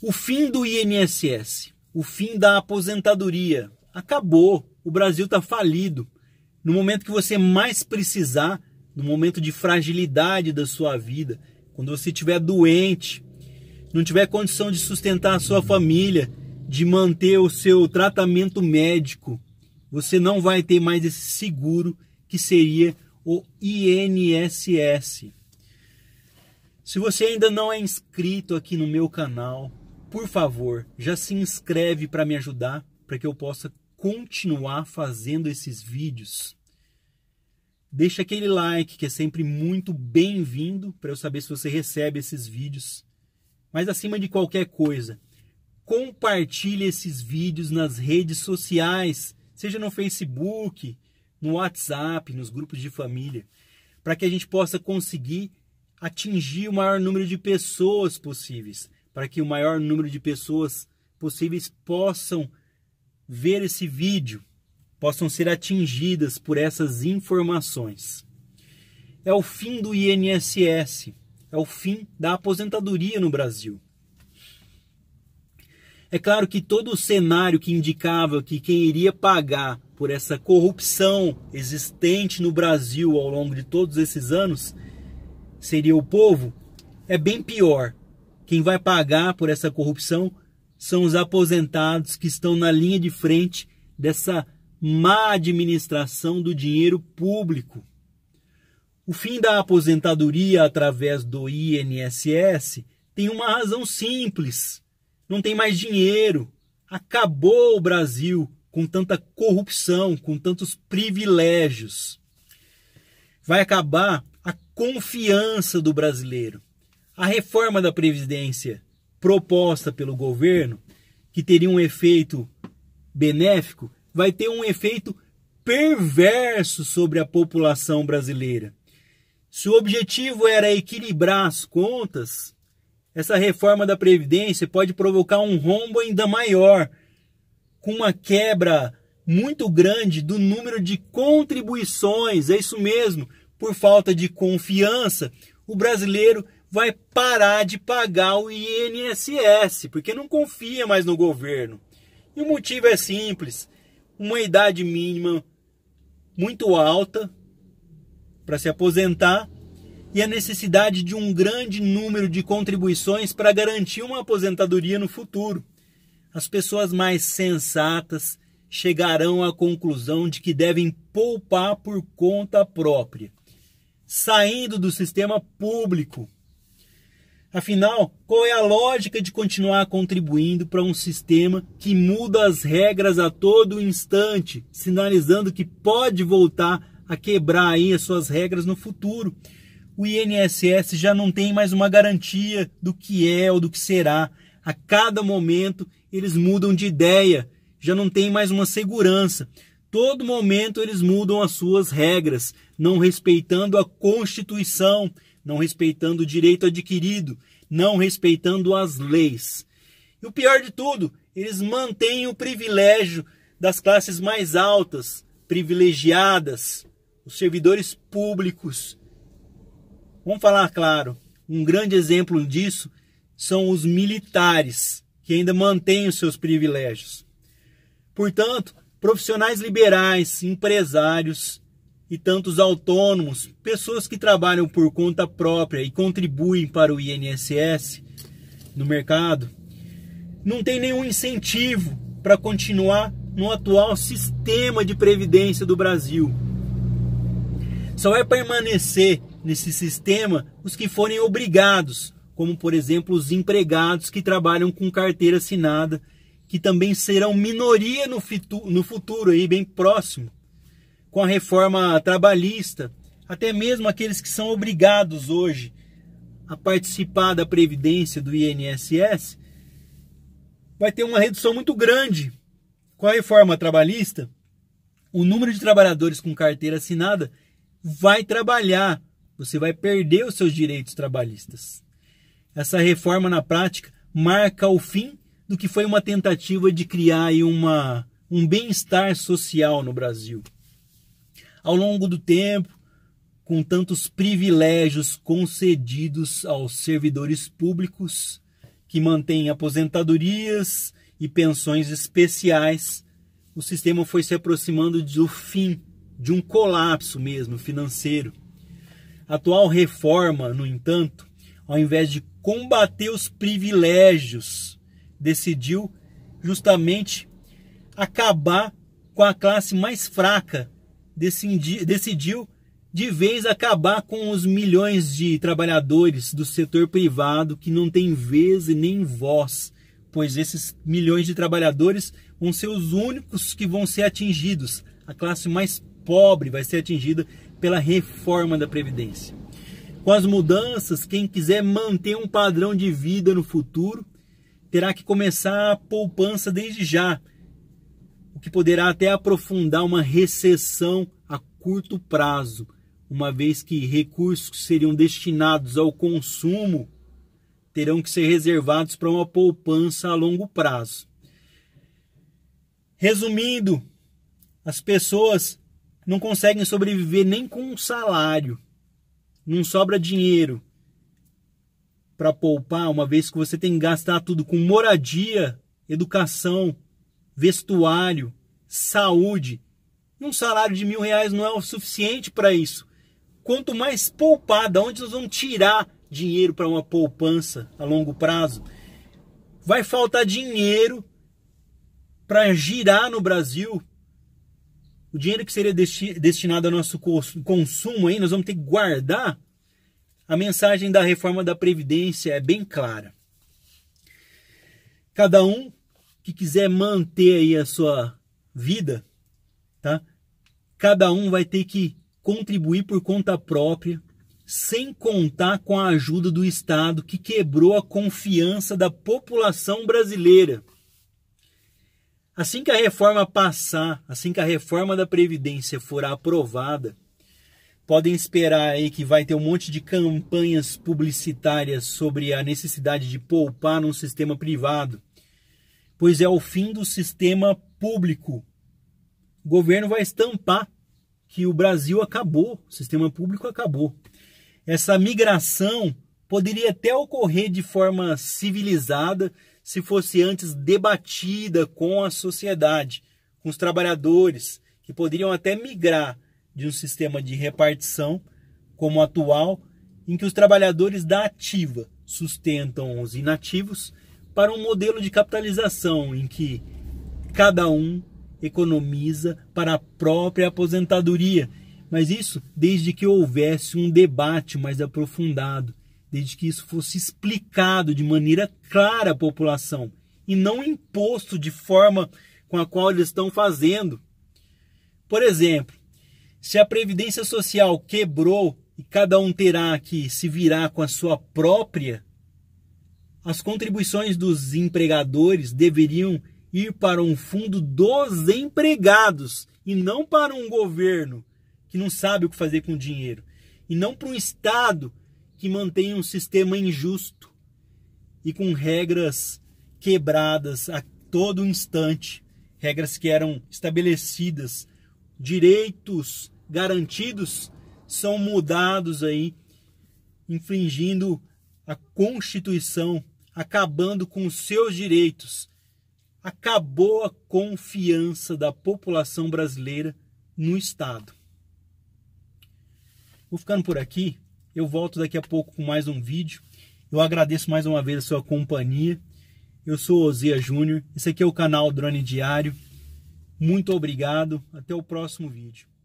O fim do INSS, o fim da aposentadoria, acabou. O Brasil está falido. No momento que você mais precisar, no momento de fragilidade da sua vida, quando você estiver doente, não tiver condição de sustentar a sua família, de manter o seu tratamento médico, você não vai ter mais esse seguro que seria o INSS. Se você ainda não é inscrito aqui no meu canal, por favor, já se inscreve para me ajudar, para que eu possa continuar fazendo esses vídeos. Deixa aquele like, que é sempre muito bem-vindo, para eu saber se você recebe esses vídeos. Mas acima de qualquer coisa, compartilhe esses vídeos nas redes sociais, seja no Facebook, no WhatsApp, nos grupos de família, para que a gente possa conseguir atingir o maior número de pessoas possíveis para que o maior número de pessoas possíveis possam ver esse vídeo, possam ser atingidas por essas informações. É o fim do INSS, é o fim da aposentadoria no Brasil. É claro que todo o cenário que indicava que quem iria pagar por essa corrupção existente no Brasil ao longo de todos esses anos seria o povo, é bem pior quem vai pagar por essa corrupção são os aposentados que estão na linha de frente dessa má administração do dinheiro público. O fim da aposentadoria através do INSS tem uma razão simples: não tem mais dinheiro. Acabou o Brasil com tanta corrupção, com tantos privilégios. Vai acabar a confiança do brasileiro. A reforma da Previdência proposta pelo governo, que teria um efeito benéfico, vai ter um efeito perverso sobre a população brasileira. Se o objetivo era equilibrar as contas, essa reforma da Previdência pode provocar um rombo ainda maior, com uma quebra muito grande do número de contribuições. É isso mesmo, por falta de confiança, o brasileiro vai parar de pagar o INSS, porque não confia mais no governo. E o motivo é simples: uma idade mínima muito alta para se aposentar e a necessidade de um grande número de contribuições para garantir uma aposentadoria no futuro. As pessoas mais sensatas chegarão à conclusão de que devem poupar por conta própria, saindo do sistema público Afinal, qual é a lógica de continuar contribuindo para um sistema que muda as regras a todo instante, sinalizando que pode voltar a quebrar aí as suas regras no futuro? O INSS já não tem mais uma garantia do que é ou do que será. A cada momento eles mudam de ideia, já não tem mais uma segurança todo momento eles mudam as suas regras, não respeitando a Constituição, não respeitando o direito adquirido, não respeitando as leis. E o pior de tudo, eles mantêm o privilégio das classes mais altas, privilegiadas, os servidores públicos. Vamos falar claro, um grande exemplo disso são os militares, que ainda mantêm os seus privilégios. Portanto, profissionais liberais, empresários e tantos autônomos, pessoas que trabalham por conta própria e contribuem para o INSS no mercado, não tem nenhum incentivo para continuar no atual sistema de previdência do Brasil. Só vai é permanecer nesse sistema os que forem obrigados, como por exemplo os empregados que trabalham com carteira assinada que também serão minoria no, futuro, no futuro aí, bem próximo, com a reforma trabalhista, até mesmo aqueles que são obrigados hoje a participar da previdência do INSS, vai ter uma redução muito grande. Com a reforma trabalhista, o número de trabalhadores com carteira assinada vai trabalhar, você vai perder os seus direitos trabalhistas. Essa reforma na prática marca o fim do que foi uma tentativa de criar uma, um bem-estar social no Brasil. Ao longo do tempo, com tantos privilégios concedidos aos servidores públicos que mantêm aposentadorias e pensões especiais, o sistema foi se aproximando do fim, de um colapso mesmo financeiro. A atual reforma, no entanto, ao invés de combater os privilégios decidiu justamente acabar com a classe mais fraca, decidi, decidiu de vez acabar com os milhões de trabalhadores do setor privado que não tem vez e nem voz, pois esses milhões de trabalhadores vão ser os únicos que vão ser atingidos. A classe mais pobre vai ser atingida pela reforma da Previdência. Com as mudanças, quem quiser manter um padrão de vida no futuro terá que começar a poupança desde já, o que poderá até aprofundar uma recessão a curto prazo, uma vez que recursos que seriam destinados ao consumo terão que ser reservados para uma poupança a longo prazo. Resumindo, as pessoas não conseguem sobreviver nem com um salário, não sobra dinheiro para poupar, uma vez que você tem que gastar tudo com moradia, educação, vestuário, saúde. um salário de mil reais não é o suficiente para isso. Quanto mais poupada, onde nós vamos tirar dinheiro para uma poupança a longo prazo? Vai faltar dinheiro para girar no Brasil. O dinheiro que seria desti destinado ao nosso consumo aí, nós vamos ter que guardar a mensagem da reforma da Previdência é bem clara. Cada um que quiser manter aí a sua vida, tá? Cada um vai ter que contribuir por conta própria, sem contar com a ajuda do Estado que quebrou a confiança da população brasileira. Assim que a reforma passar, assim que a reforma da Previdência for aprovada, podem esperar aí que vai ter um monte de campanhas publicitárias sobre a necessidade de poupar num sistema privado, pois é o fim do sistema público. O governo vai estampar que o Brasil acabou, o sistema público acabou. Essa migração poderia até ocorrer de forma civilizada se fosse antes debatida com a sociedade, com os trabalhadores, que poderiam até migrar de um sistema de repartição como o atual, em que os trabalhadores da ativa sustentam os inativos para um modelo de capitalização em que cada um economiza para a própria aposentadoria. Mas isso desde que houvesse um debate mais aprofundado, desde que isso fosse explicado de maneira clara à população e não imposto de forma com a qual eles estão fazendo. Por exemplo, se a previdência social quebrou e cada um terá que se virar com a sua própria, as contribuições dos empregadores deveriam ir para um fundo dos empregados e não para um governo que não sabe o que fazer com o dinheiro e não para um estado que mantém um sistema injusto e com regras quebradas a todo instante, regras que eram estabelecidas, direitos garantidos são mudados aí, infringindo a Constituição, acabando com os seus direitos. Acabou a confiança da população brasileira no Estado. Vou ficando por aqui. Eu volto daqui a pouco com mais um vídeo. Eu agradeço mais uma vez a sua companhia. Eu sou Ozia Júnior. Esse aqui é o canal Drone Diário. Muito obrigado. Até o próximo vídeo.